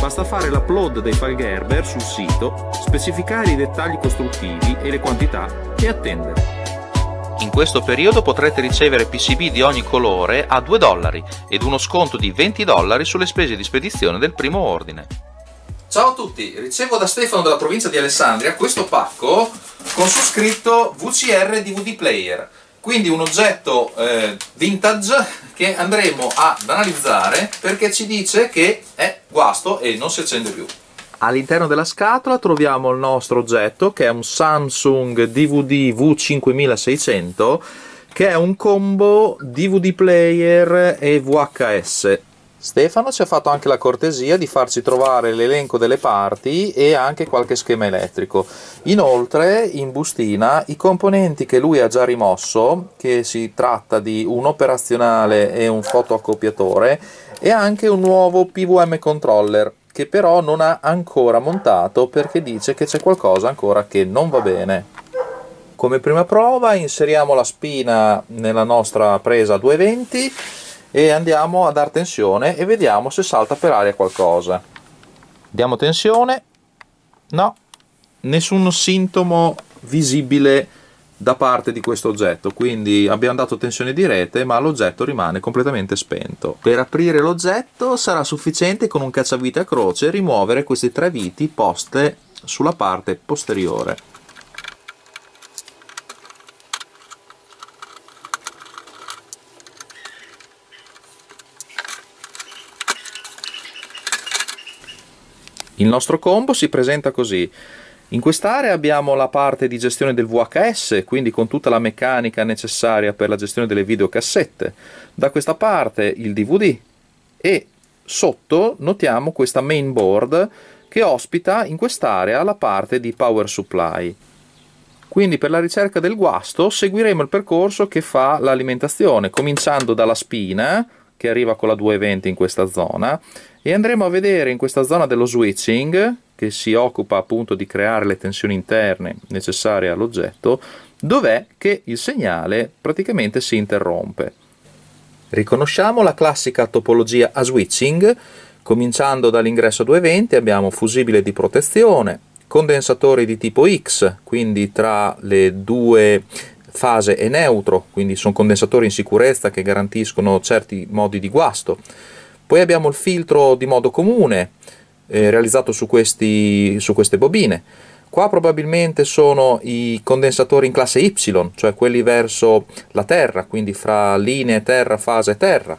basta fare l'upload dei file Gerber sul sito, specificare i dettagli costruttivi e le quantità e attendere. In questo periodo potrete ricevere PCB di ogni colore a 2 dollari ed uno sconto di 20 dollari sulle spese di spedizione del primo ordine. Ciao a tutti, ricevo da Stefano della provincia di Alessandria questo pacco con su scritto VCR DVD Player quindi un oggetto eh, vintage che andremo ad analizzare perché ci dice che è guasto e non si accende più all'interno della scatola troviamo il nostro oggetto che è un Samsung DVD V5600 che è un combo DVD player e VHS Stefano ci ha fatto anche la cortesia di farci trovare l'elenco delle parti e anche qualche schema elettrico. Inoltre, in bustina, i componenti che lui ha già rimosso, che si tratta di un operazionale e un fotoaccoppiatore, e anche un nuovo PVM controller, che però non ha ancora montato perché dice che c'è qualcosa ancora che non va bene. Come prima prova inseriamo la spina nella nostra presa 220 e andiamo a dar tensione e vediamo se salta per aria qualcosa diamo tensione no nessun sintomo visibile da parte di questo oggetto quindi abbiamo dato tensione di rete ma l'oggetto rimane completamente spento per aprire l'oggetto sarà sufficiente con un cacciavite a croce rimuovere queste tre viti poste sulla parte posteriore Il nostro combo si presenta così. In quest'area abbiamo la parte di gestione del VHS, quindi con tutta la meccanica necessaria per la gestione delle videocassette. Da questa parte il DVD e sotto notiamo questa main board che ospita in quest'area la parte di power supply. Quindi per la ricerca del guasto seguiremo il percorso che fa l'alimentazione, cominciando dalla spina, che arriva con la 220 in questa zona e andremo a vedere in questa zona dello switching che si occupa appunto di creare le tensioni interne necessarie all'oggetto dov'è che il segnale praticamente si interrompe. Riconosciamo la classica topologia a switching cominciando dall'ingresso 220 abbiamo fusibile di protezione, condensatori di tipo X, quindi tra le due fase e neutro, quindi sono condensatori in sicurezza che garantiscono certi modi di guasto. Poi abbiamo il filtro di modo comune eh, realizzato su, questi, su queste bobine. Qua probabilmente sono i condensatori in classe Y, cioè quelli verso la Terra, quindi fra linee Terra, fase Terra.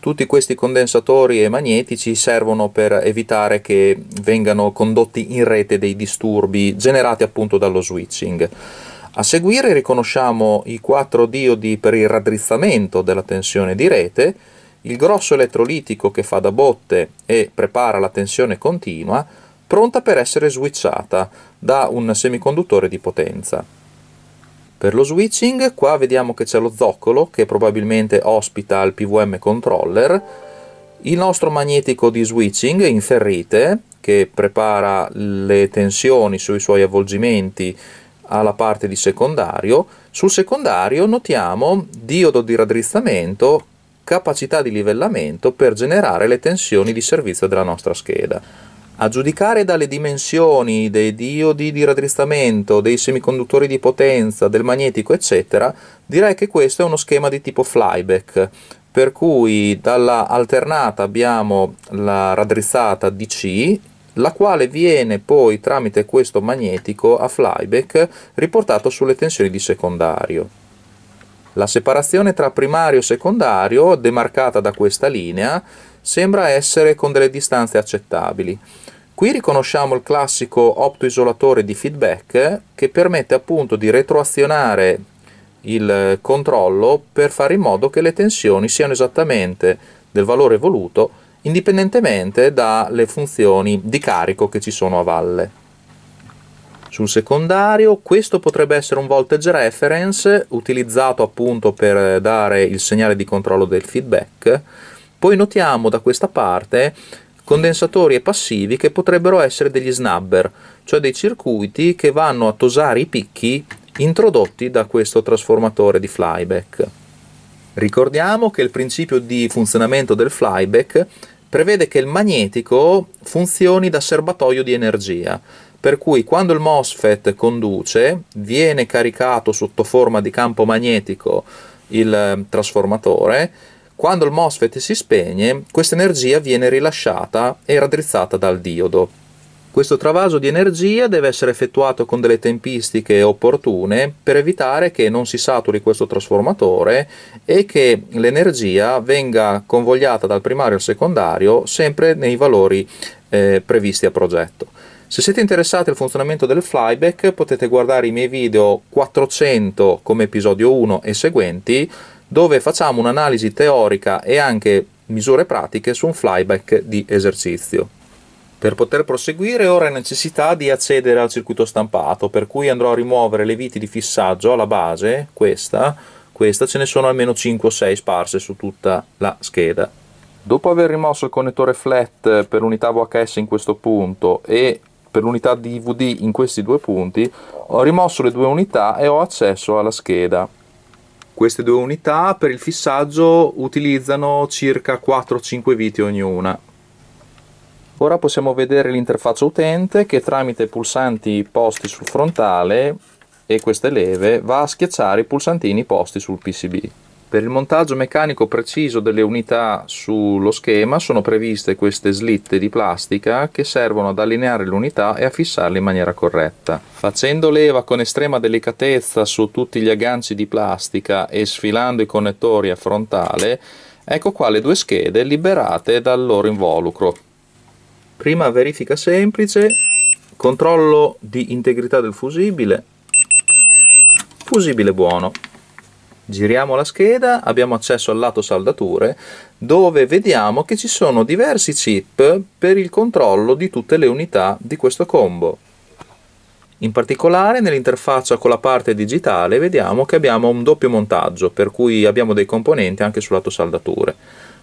Tutti questi condensatori e magnetici servono per evitare che vengano condotti in rete dei disturbi generati appunto dallo switching. A seguire riconosciamo i quattro diodi per il raddrizzamento della tensione di rete, il grosso elettrolitico che fa da botte e prepara la tensione continua, pronta per essere switchata da un semiconduttore di potenza. Per lo switching qua vediamo che c'è lo zoccolo che probabilmente ospita il PVM controller, il nostro magnetico di switching in ferrite che prepara le tensioni sui suoi avvolgimenti alla parte di secondario. Sul secondario notiamo diodo di raddrizzamento, capacità di livellamento per generare le tensioni di servizio della nostra scheda. A giudicare dalle dimensioni dei diodi di raddrizzamento, dei semiconduttori di potenza, del magnetico, eccetera, direi che questo è uno schema di tipo flyback, per cui dalla alternata abbiamo la raddrizzata DC la quale viene poi tramite questo magnetico a flyback riportato sulle tensioni di secondario. La separazione tra primario e secondario, demarcata da questa linea, sembra essere con delle distanze accettabili. Qui riconosciamo il classico optoisolatore di feedback che permette appunto di retroazionare il controllo per fare in modo che le tensioni siano esattamente del valore voluto indipendentemente dalle funzioni di carico che ci sono a valle. Sul secondario questo potrebbe essere un voltage reference utilizzato appunto per dare il segnale di controllo del feedback, poi notiamo da questa parte condensatori e passivi che potrebbero essere degli snubber, cioè dei circuiti che vanno a tosare i picchi introdotti da questo trasformatore di flyback. Ricordiamo che il principio di funzionamento del flyback prevede che il magnetico funzioni da serbatoio di energia, per cui quando il MOSFET conduce viene caricato sotto forma di campo magnetico il ehm, trasformatore, quando il MOSFET si spegne questa energia viene rilasciata e raddrizzata dal diodo. Questo travaso di energia deve essere effettuato con delle tempistiche opportune per evitare che non si saturi questo trasformatore e che l'energia venga convogliata dal primario al secondario sempre nei valori eh, previsti a progetto. Se siete interessati al funzionamento del flyback potete guardare i miei video 400 come episodio 1 e seguenti dove facciamo un'analisi teorica e anche misure pratiche su un flyback di esercizio. Per poter proseguire ora è necessità di accedere al circuito stampato, per cui andrò a rimuovere le viti di fissaggio alla base, questa, questa, ce ne sono almeno 5 o 6 sparse su tutta la scheda. Dopo aver rimosso il connettore flat per l'unità VHS in questo punto e per l'unità DVD in questi due punti, ho rimosso le due unità e ho accesso alla scheda. Queste due unità per il fissaggio utilizzano circa 4-5 viti ognuna. Ora possiamo vedere l'interfaccia utente che tramite pulsanti posti sul frontale e queste leve va a schiacciare i pulsantini posti sul PCB. Per il montaggio meccanico preciso delle unità sullo schema sono previste queste slitte di plastica che servono ad allineare l'unità e a fissarle in maniera corretta. Facendo leva con estrema delicatezza su tutti gli agganci di plastica e sfilando i connettori a frontale, ecco qua le due schede liberate dal loro involucro prima verifica semplice controllo di integrità del fusibile fusibile buono giriamo la scheda abbiamo accesso al lato saldature dove vediamo che ci sono diversi chip per il controllo di tutte le unità di questo combo in particolare nell'interfaccia con la parte digitale vediamo che abbiamo un doppio montaggio per cui abbiamo dei componenti anche sul lato saldature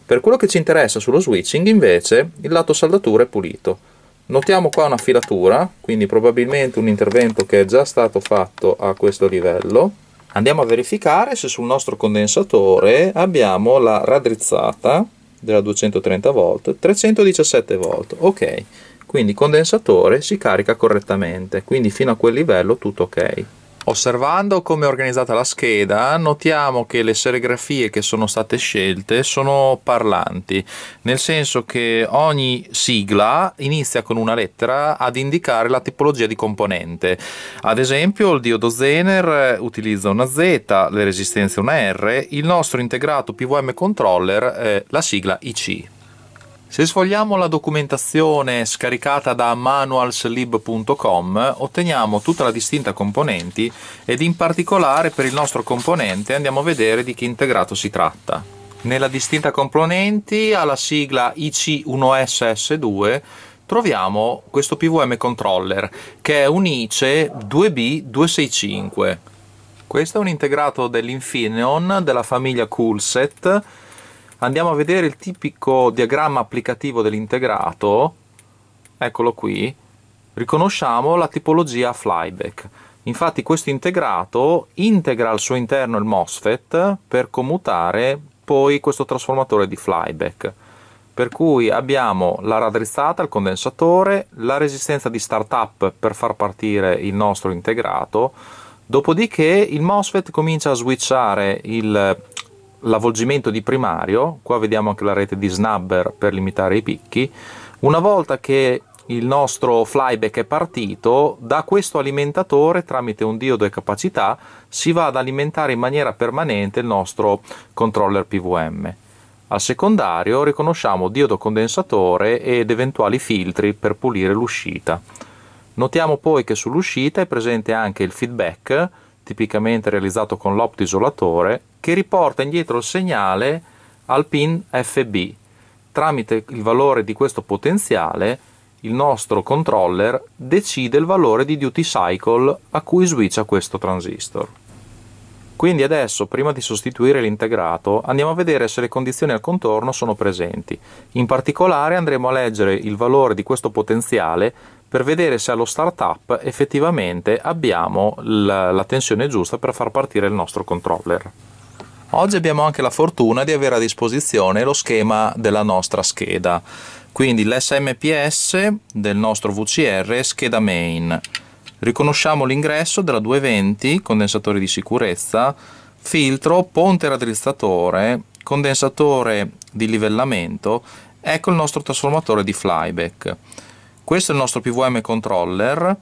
per quello che ci interessa sullo switching invece il lato saldatura è pulito. Notiamo qua una filatura, quindi probabilmente un intervento che è già stato fatto a questo livello. Andiamo a verificare se sul nostro condensatore abbiamo la raddrizzata della 230 v 317 v ok. Quindi il condensatore si carica correttamente, quindi fino a quel livello tutto ok. Osservando come è organizzata la scheda, notiamo che le serigrafie che sono state scelte sono parlanti, nel senso che ogni sigla inizia con una lettera ad indicare la tipologia di componente. Ad esempio, il diodo Zener utilizza una Z, le resistenze una R, il nostro integrato PVM controller eh, la sigla IC. Se sfogliamo la documentazione scaricata da manualslib.com otteniamo tutta la distinta componenti ed in particolare per il nostro componente andiamo a vedere di che integrato si tratta. Nella distinta componenti alla sigla IC1SS2 troviamo questo PVM controller che è un ICE 2B265. Questo è un integrato dell'Infineon della famiglia Coolset andiamo a vedere il tipico diagramma applicativo dell'integrato, eccolo qui, riconosciamo la tipologia flyback. Infatti questo integrato integra al suo interno il MOSFET per commutare poi questo trasformatore di flyback. Per cui abbiamo la raddrizzata, il condensatore, la resistenza di startup per far partire il nostro integrato, dopodiché il MOSFET comincia a switchare il l'avvolgimento di primario, qua vediamo anche la rete di snubber per limitare i picchi, una volta che il nostro flyback è partito, da questo alimentatore tramite un diodo e capacità si va ad alimentare in maniera permanente il nostro controller PVM. Al secondario riconosciamo diodo condensatore ed eventuali filtri per pulire l'uscita. Notiamo poi che sull'uscita è presente anche il feedback tipicamente realizzato con l'opto isolatore, che riporta indietro il segnale al pin FB. Tramite il valore di questo potenziale, il nostro controller decide il valore di duty cycle a cui switcha questo transistor. Quindi adesso, prima di sostituire l'integrato, andiamo a vedere se le condizioni al contorno sono presenti. In particolare andremo a leggere il valore di questo potenziale per vedere se allo startup effettivamente abbiamo la, la tensione giusta per far partire il nostro controller. Oggi abbiamo anche la fortuna di avere a disposizione lo schema della nostra scheda, quindi l'SMPS del nostro VCR scheda main. Riconosciamo l'ingresso della 220, condensatore di sicurezza, filtro, ponte raddrizzatore, condensatore di livellamento, ecco il nostro trasformatore di flyback. Questo è il nostro PVM controller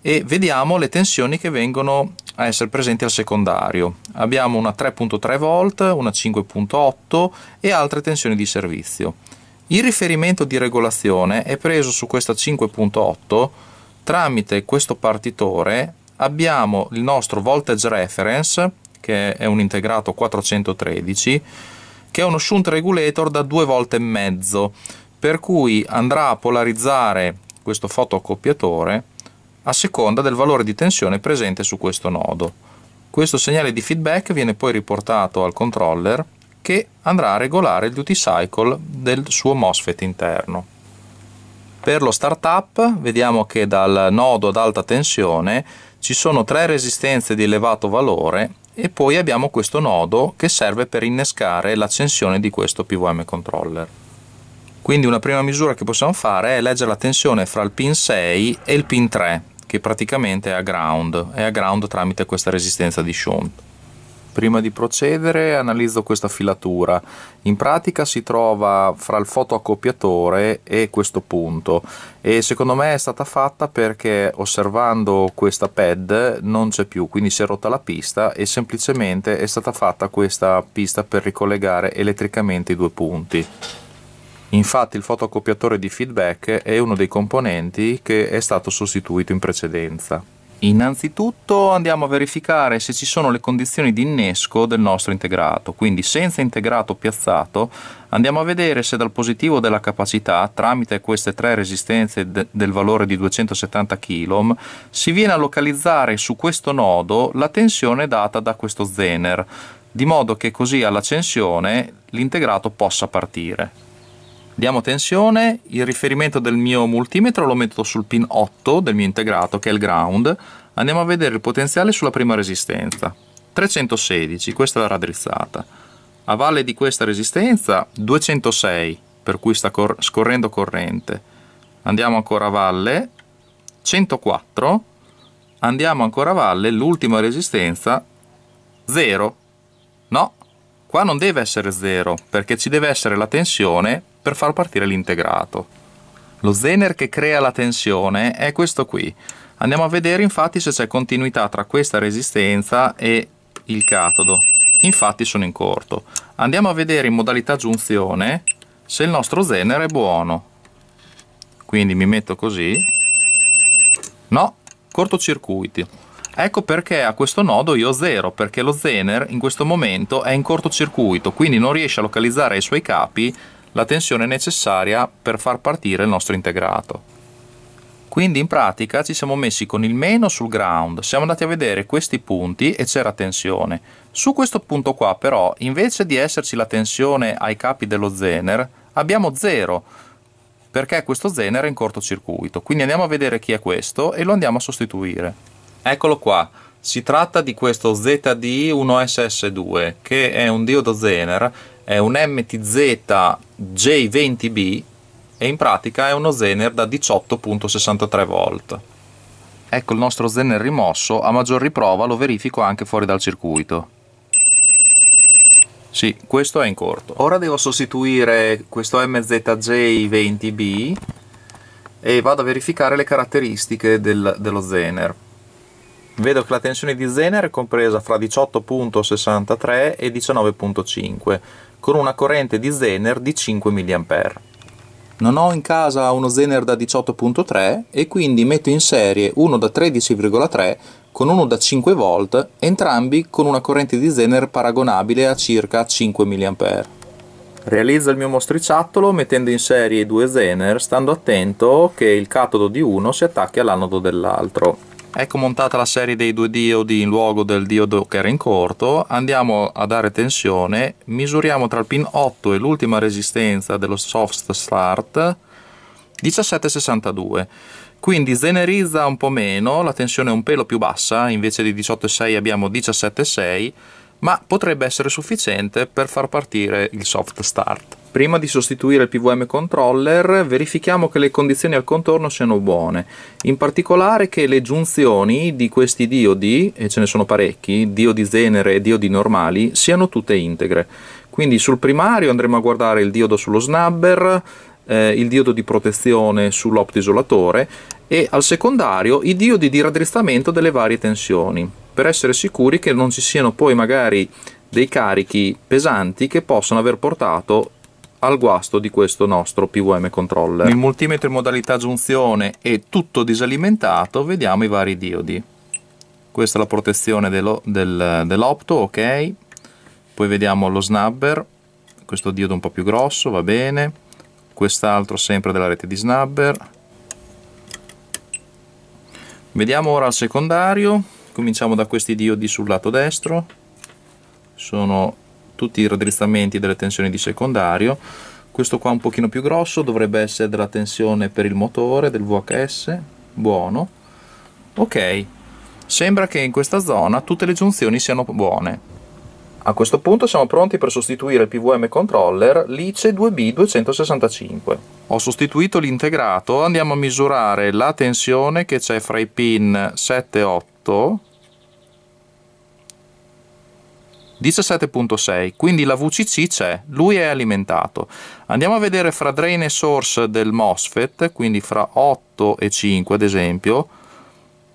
e vediamo le tensioni che vengono a essere presenti al secondario. Abbiamo una 3.3 volt, una 5.8 e altre tensioni di servizio. Il riferimento di regolazione è preso su questa 5.8 tramite questo partitore abbiamo il nostro voltage reference che è un integrato 413 che è uno shunt regulator da 2 volte e mezzo per cui andrà a polarizzare questo fotocoppiatore a seconda del valore di tensione presente su questo nodo. Questo segnale di feedback viene poi riportato al controller che andrà a regolare il duty cycle del suo MOSFET interno. Per lo startup vediamo che dal nodo ad alta tensione ci sono tre resistenze di elevato valore e poi abbiamo questo nodo che serve per innescare l'accensione di questo PWM controller. Quindi una prima misura che possiamo fare è leggere la tensione fra il pin 6 e il pin 3, che praticamente è a ground, è a ground tramite questa resistenza di shunt. Prima di procedere analizzo questa filatura. In pratica si trova fra il fotoaccoppiatore e questo punto e secondo me è stata fatta perché osservando questa pad non c'è più, quindi si è rotta la pista e semplicemente è stata fatta questa pista per ricollegare elettricamente i due punti. Infatti il fotocopiatore di feedback è uno dei componenti che è stato sostituito in precedenza. Innanzitutto andiamo a verificare se ci sono le condizioni di innesco del nostro integrato, quindi senza integrato piazzato andiamo a vedere se dal positivo della capacità, tramite queste tre resistenze de del valore di 270 kΩ, si viene a localizzare su questo nodo la tensione data da questo zener, di modo che così all'accensione l'integrato possa partire diamo tensione, il riferimento del mio multimetro lo metto sul pin 8 del mio integrato che è il ground, andiamo a vedere il potenziale sulla prima resistenza, 316, questa è la raddrizzata, a valle di questa resistenza 206 per cui sta cor scorrendo corrente, andiamo ancora a valle 104, andiamo ancora a valle, l'ultima resistenza 0, no, qua non deve essere 0 perché ci deve essere la tensione per far partire l'integrato. Lo zener che crea la tensione è questo qui. Andiamo a vedere infatti se c'è continuità tra questa resistenza e il catodo. Infatti sono in corto. Andiamo a vedere in modalità giunzione se il nostro zener è buono. Quindi mi metto così. No, cortocircuiti. Ecco perché a questo nodo io ho zero, perché lo zener in questo momento è in cortocircuito, quindi non riesce a localizzare i suoi capi la tensione necessaria per far partire il nostro integrato. Quindi in pratica ci siamo messi con il meno sul ground, siamo andati a vedere questi punti e c'era tensione. Su questo punto qua però, invece di esserci la tensione ai capi dello zener, abbiamo zero, perché questo zener è in cortocircuito. Quindi andiamo a vedere chi è questo e lo andiamo a sostituire. Eccolo qua, si tratta di questo ZD1SS2, che è un diodo zener è un MTZ J20B e in pratica è uno Zener da 18.63 volt. Ecco il nostro Zener rimosso, a maggior riprova lo verifico anche fuori dal circuito. Sì, questo è in corto. Ora devo sostituire questo MZJ20B e vado a verificare le caratteristiche del, dello Zener. Vedo che la tensione di Zener è compresa fra 18.63 e 19.5 con una corrente di Zener di 5 mA. Non ho in casa uno Zener da 18.3 e quindi metto in serie uno da 13,3 con uno da 5 V, entrambi con una corrente di Zener paragonabile a circa 5 mA. Realizzo il mio mostriciattolo mettendo in serie i due Zener, stando attento che il catodo di uno si attacchi all'anodo dell'altro. Ecco montata la serie dei due diodi in luogo del diodo che era in corto, andiamo a dare tensione, misuriamo tra il pin 8 e l'ultima resistenza dello soft start 17,62 quindi zenerizza un po' meno, la tensione è un pelo più bassa, invece di 18,6 abbiamo 17,6 ma potrebbe essere sufficiente per far partire il soft start. Prima di sostituire il PVM controller verifichiamo che le condizioni al contorno siano buone, in particolare che le giunzioni di questi diodi, e ce ne sono parecchi, diodi zenere e diodi normali, siano tutte integre. Quindi sul primario andremo a guardare il diodo sullo snubber, eh, il diodo di protezione sull'optoisolatore e al secondario i diodi di raddrizzamento delle varie tensioni per essere sicuri che non ci siano poi magari dei carichi pesanti che possono aver portato al guasto di questo nostro PWM controller. Il multimetro in modalità giunzione è tutto disalimentato, vediamo i vari diodi. Questa è la protezione del, dell'opto, ok. Poi vediamo lo snubber, questo diodo un po' più grosso, va bene quest'altro sempre della rete di snubber vediamo ora il secondario cominciamo da questi diodi sul lato destro sono tutti i raddrizzamenti delle tensioni di secondario questo qua un pochino più grosso dovrebbe essere della tensione per il motore del VHS buono ok sembra che in questa zona tutte le giunzioni siano buone a questo punto siamo pronti per sostituire il PVM controller LICE 2B265. Ho sostituito l'integrato, andiamo a misurare la tensione che c'è fra i pin 7 8 17.6, quindi la VCC c'è, lui è alimentato. Andiamo a vedere fra drain e source del MOSFET, quindi fra 8 e 5 ad esempio,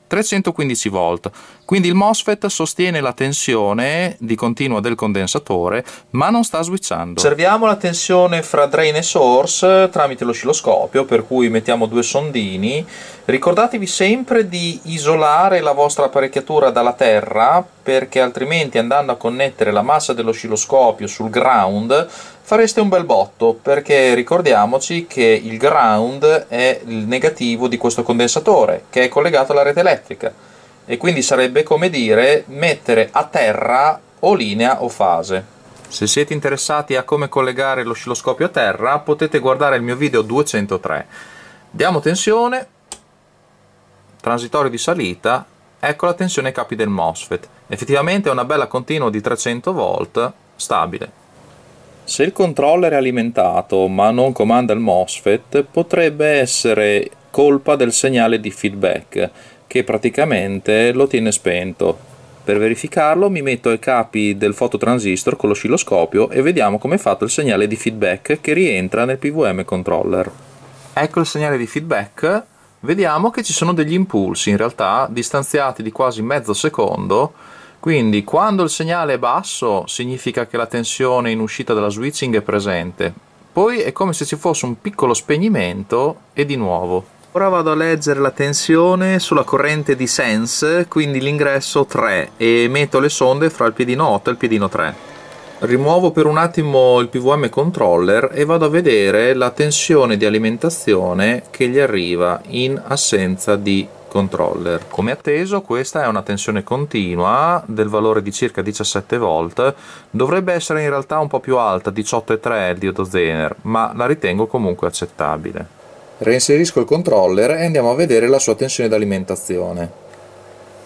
315 volt, quindi il MOSFET sostiene la tensione di continuo del condensatore ma non sta switchando. Osserviamo la tensione fra drain e source tramite l'oscilloscopio per cui mettiamo due sondini, ricordatevi sempre di isolare la vostra apparecchiatura dalla terra perché altrimenti andando a connettere la massa dell'oscilloscopio sul ground fareste un bel botto perché ricordiamoci che il ground è il negativo di questo condensatore che è collegato alla rete elettrica e quindi sarebbe come dire mettere a terra o linea o fase. Se siete interessati a come collegare l'oscilloscopio a terra potete guardare il mio video 203. Diamo tensione, transitorio di salita, ecco la tensione ai capi del MOSFET. Effettivamente è una bella continua di 300 volt stabile. Se il controller è alimentato ma non comanda il MOSFET potrebbe essere colpa del segnale di feedback che praticamente lo tiene spento. Per verificarlo mi metto ai capi del fototransistor con l'oscilloscopio e vediamo come è fatto il segnale di feedback che rientra nel PVM controller. Ecco il segnale di feedback, vediamo che ci sono degli impulsi in realtà distanziati di quasi mezzo secondo quindi quando il segnale è basso significa che la tensione in uscita dalla switching è presente, poi è come se ci fosse un piccolo spegnimento e di nuovo. Ora vado a leggere la tensione sulla corrente di sense, quindi l'ingresso 3 e metto le sonde fra il piedino 8 e il piedino 3. Rimuovo per un attimo il PVM controller e vado a vedere la tensione di alimentazione che gli arriva in assenza di controller. Come atteso questa è una tensione continua del valore di circa 17 volt, dovrebbe essere in realtà un po' più alta, 18,3 il diodo Zener, ma la ritengo comunque accettabile. Reinserisco il controller e andiamo a vedere la sua tensione di alimentazione.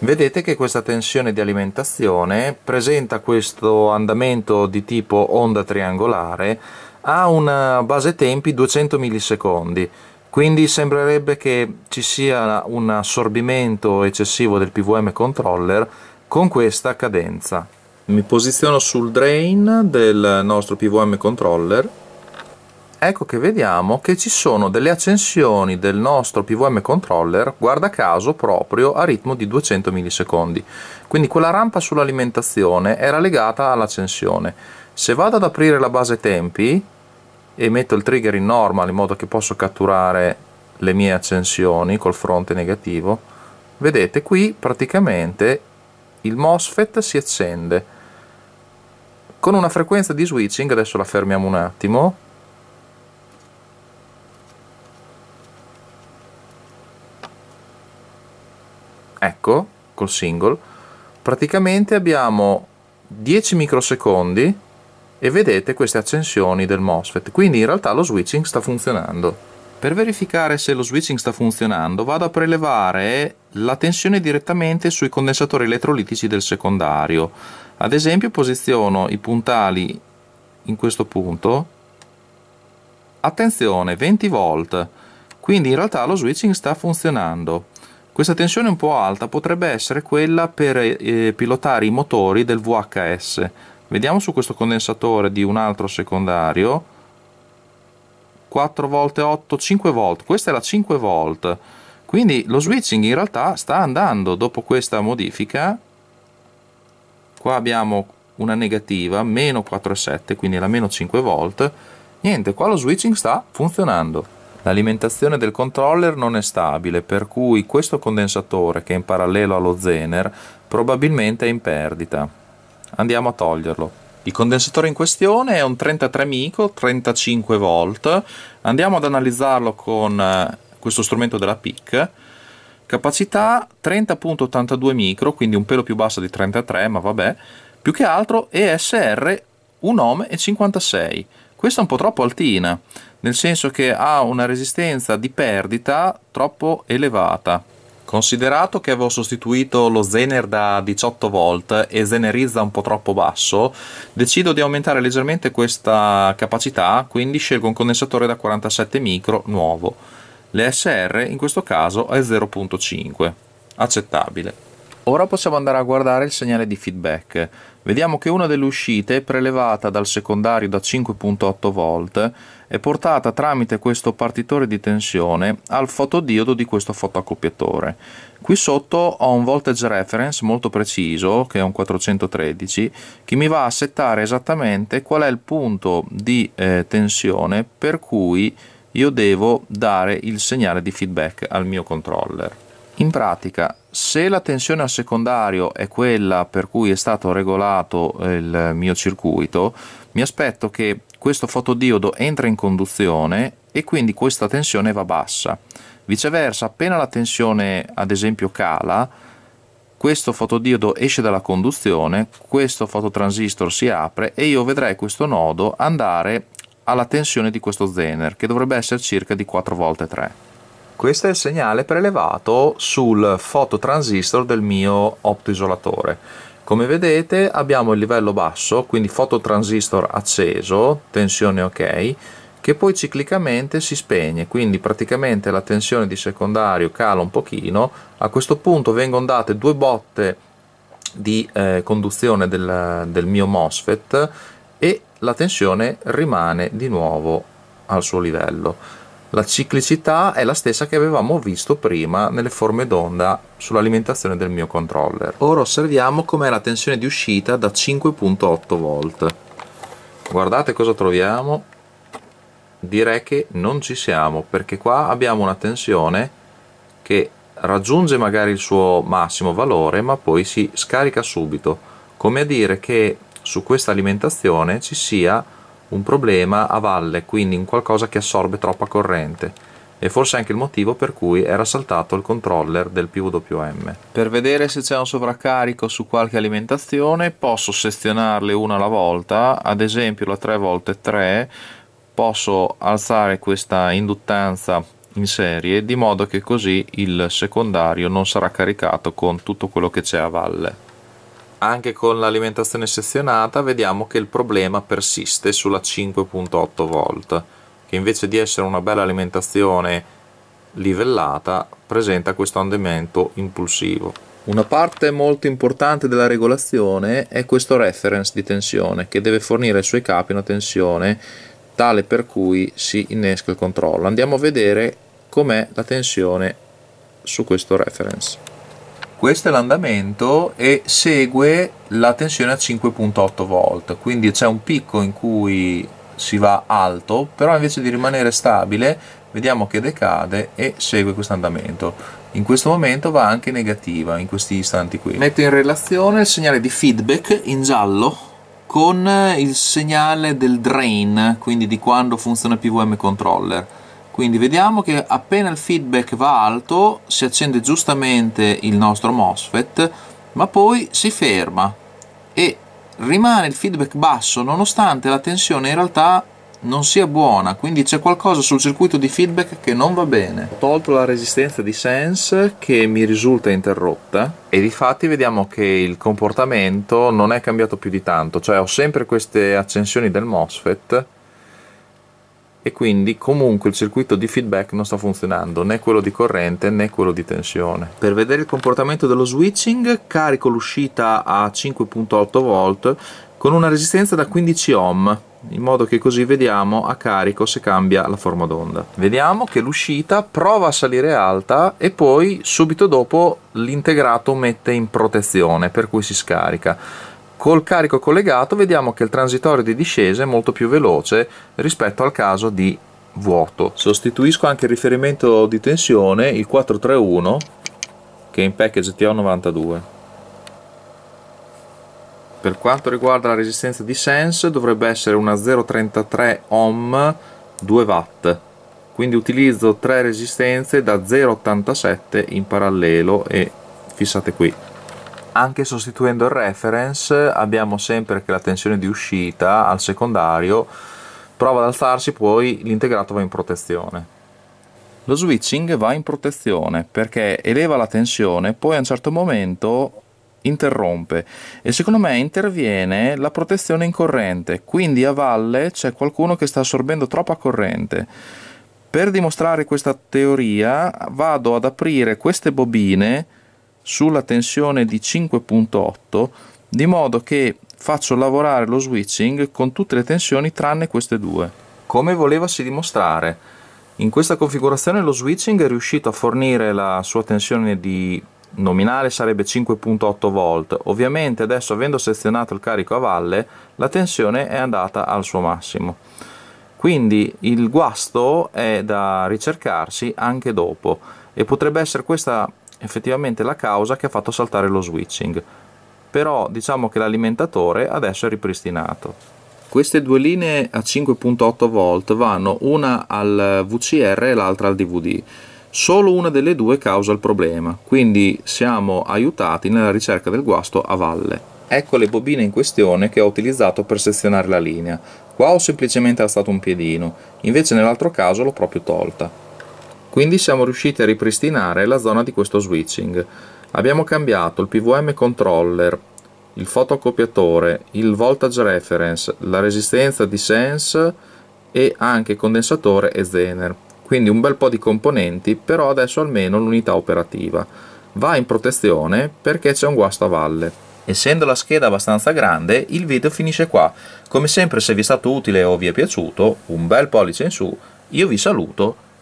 Vedete che questa tensione di alimentazione presenta questo andamento di tipo onda triangolare, ha una base tempi 200 millisecondi, quindi sembrerebbe che ci sia un assorbimento eccessivo del PVM controller con questa cadenza. Mi posiziono sul drain del nostro PVM controller ecco che vediamo che ci sono delle accensioni del nostro PVM controller, guarda caso proprio a ritmo di 200 millisecondi. Quindi quella rampa sull'alimentazione era legata all'accensione. Se vado ad aprire la base tempi, e metto il trigger in normal in modo che posso catturare le mie accensioni col fronte negativo vedete qui praticamente il MOSFET si accende con una frequenza di switching adesso la fermiamo un attimo ecco col single praticamente abbiamo 10 microsecondi e vedete queste accensioni del MOSFET, quindi in realtà lo switching sta funzionando. Per verificare se lo switching sta funzionando vado a prelevare la tensione direttamente sui condensatori elettrolitici del secondario. Ad esempio posiziono i puntali in questo punto. Attenzione, 20 volt. Quindi in realtà lo switching sta funzionando. Questa tensione un po' alta potrebbe essere quella per eh, pilotare i motori del VHS, Vediamo su questo condensatore di un altro secondario. 4 volt 8, 5 volt. Questa è la 5 volt. Quindi lo switching in realtà sta andando dopo questa modifica. Qua abbiamo una negativa, meno 4,7, quindi la meno 5 volt. Niente, qua lo switching sta funzionando. L'alimentazione del controller non è stabile, per cui questo condensatore che è in parallelo allo Zener probabilmente è in perdita andiamo a toglierlo. Il condensatore in questione è un 33 micro, 35 volt. Andiamo ad analizzarlo con eh, questo strumento della PIC. Capacità 30.82 micro, quindi un pelo più bassa di 33, ma vabbè. Più che altro ESR 1 ohm e 56. Questa è un po' troppo altina, nel senso che ha una resistenza di perdita troppo elevata. Considerato che avevo sostituito lo Zener da 18 volt e Zenerizza un po' troppo basso, decido di aumentare leggermente questa capacità, quindi scelgo un condensatore da 47 micro nuovo. L'ESR in questo caso è 0.5, accettabile. Ora possiamo andare a guardare il segnale di feedback vediamo che una delle uscite, è prelevata dal secondario da 5.8 V, e portata tramite questo partitore di tensione al fotodiodo di questo fotoaccoppiatore. Qui sotto ho un voltage reference molto preciso, che è un 413, che mi va a settare esattamente qual è il punto di eh, tensione per cui io devo dare il segnale di feedback al mio controller. In pratica, se la tensione al secondario è quella per cui è stato regolato eh, il mio circuito, mi aspetto che questo fotodiodo entra in conduzione e quindi questa tensione va bassa. Viceversa, appena la tensione ad esempio cala, questo fotodiodo esce dalla conduzione, questo fototransistor si apre e io vedrei questo nodo andare alla tensione di questo zener che dovrebbe essere circa di 4 volte 3 questo è il segnale prelevato sul fototransistor del mio optoisolatore come vedete abbiamo il livello basso quindi fototransistor acceso tensione ok che poi ciclicamente si spegne, quindi praticamente la tensione di secondario cala un pochino, a questo punto vengono date due botte di eh, conduzione del, del, mio MOSFET e la tensione rimane di nuovo al suo livello. La ciclicità è la stessa che avevamo visto prima nelle forme d'onda sull'alimentazione del mio controller. Ora osserviamo com'è la tensione di uscita da 5.8 volt. Guardate cosa troviamo. Direi che non ci siamo perché qua abbiamo una tensione che raggiunge magari il suo massimo valore ma poi si scarica subito come a dire che su questa alimentazione ci sia un problema a valle, quindi in qualcosa che assorbe troppa corrente e forse anche il motivo per cui era saltato il controller del PWM. Per vedere se c'è un sovraccarico su qualche alimentazione posso sezionarle una alla volta, ad esempio la 3x3 posso alzare questa induttanza in serie di modo che così il secondario non sarà caricato con tutto quello che c'è a valle anche con l'alimentazione sezionata vediamo che il problema persiste sulla 5.8 volt che invece di essere una bella alimentazione livellata presenta questo andamento impulsivo una parte molto importante della regolazione è questo reference di tensione che deve fornire ai suoi capi una tensione tale per cui si innesca il controllo andiamo a vedere com'è la tensione su questo reference questo è l'andamento e segue la tensione a 5.8 volt quindi c'è un picco in cui si va alto però invece di rimanere stabile vediamo che decade e segue questo andamento in questo momento va anche negativa in questi istanti qui metto in relazione il segnale di feedback in giallo con il segnale del drain quindi di quando funziona PVM controller quindi vediamo che appena il feedback va alto si accende giustamente il nostro MOSFET ma poi si ferma e rimane il feedback basso nonostante la tensione in realtà non sia buona quindi c'è qualcosa sul circuito di feedback che non va bene ho tolto la resistenza di sense che mi risulta interrotta e di fatti vediamo che il comportamento non è cambiato più di tanto cioè ho sempre queste accensioni del MOSFET e quindi comunque il circuito di feedback non sta funzionando né quello di corrente né quello di tensione. Per vedere il comportamento dello switching carico l'uscita a 5.8 volt con una resistenza da 15 ohm in modo che così vediamo a carico se cambia la forma d'onda. Vediamo che l'uscita prova a salire alta e poi subito dopo l'integrato mette in protezione per cui si scarica Col carico collegato vediamo che il transitorio di discesa è molto più veloce rispetto al caso di vuoto. Sostituisco anche il riferimento di tensione, il 431, che è in package TO92. Per quanto riguarda la resistenza di Sense dovrebbe essere una 0,33 ohm 2 watt quindi utilizzo tre resistenze da 0,87 in parallelo e fissate qui anche sostituendo il reference abbiamo sempre che la tensione di uscita al secondario prova ad alzarsi poi l'integrato va in protezione lo switching va in protezione perché eleva la tensione poi a un certo momento interrompe e secondo me interviene la protezione in corrente quindi a valle c'è qualcuno che sta assorbendo troppa corrente per dimostrare questa teoria vado ad aprire queste bobine sulla tensione di 5.8 di modo che faccio lavorare lo switching con tutte le tensioni tranne queste due. Come volevasi dimostrare, in questa configurazione lo switching è riuscito a fornire la sua tensione di nominale sarebbe 5.8 volt, ovviamente adesso avendo sezionato il carico a valle la tensione è andata al suo massimo. Quindi il guasto è da ricercarsi anche dopo e potrebbe essere questa effettivamente la causa che ha fatto saltare lo switching, però diciamo che l'alimentatore adesso è ripristinato. Queste due linee a 5.8 volt vanno una al VCR e l'altra al DVD. Solo una delle due causa il problema, quindi siamo aiutati nella ricerca del guasto a valle. Ecco le bobine in questione che ho utilizzato per sezionare la linea. Qua ho semplicemente alzato un piedino, invece nell'altro caso l'ho proprio tolta. Quindi siamo riusciti a ripristinare la zona di questo switching. Abbiamo cambiato il PVM controller, il fotocopiatore, il voltage reference, la resistenza di sense e anche condensatore e zener. Quindi un bel po' di componenti, però adesso almeno l'unità operativa. Va in protezione perché c'è un guasto a valle. Essendo la scheda abbastanza grande, il video finisce qua. Come sempre se vi è stato utile o vi è piaciuto, un bel pollice in su, io vi saluto